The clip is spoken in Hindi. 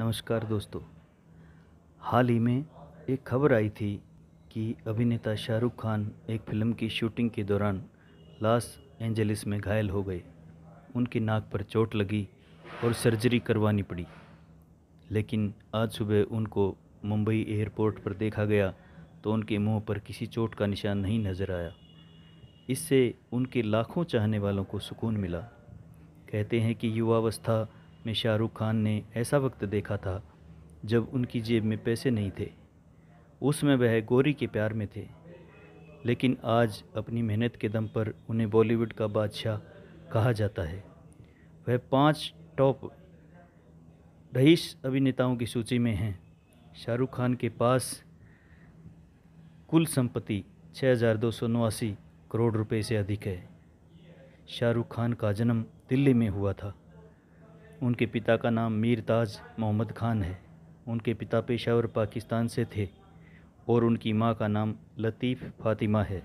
नमस्कार दोस्तों हाल ही में एक खबर आई थी कि अभिनेता शाहरुख खान एक फिल्म की शूटिंग के दौरान लॉस एंजलिस में घायल हो गए उनकी नाक पर चोट लगी और सर्जरी करवानी पड़ी लेकिन आज सुबह उनको मुंबई एयरपोर्ट पर देखा गया तो उनके मुंह पर किसी चोट का निशान नहीं नज़र आया इससे उनके लाखों चाहने वालों को सुकून मिला कहते हैं कि युवावस्था में शाहरुख खान ने ऐसा वक्त देखा था जब उनकी जेब में पैसे नहीं थे उसमें वह गौरी के प्यार में थे लेकिन आज अपनी मेहनत के दम पर उन्हें बॉलीवुड का बादशाह कहा जाता है वह पांच टॉप रईस अभिनेताओं की सूची में हैं शाहरुख खान के पास कुल संपत्ति छः हज़ार दो सौ नवासी करोड़ रुपए से अधिक है शाहरुख खान का जन्म दिल्ली में हुआ था उनके पिता का नाम मीर ताज मोहम्मद खान है उनके पिता पेशावर पाकिस्तान से थे और उनकी माँ का नाम लतीफ़ फ़ातिमा है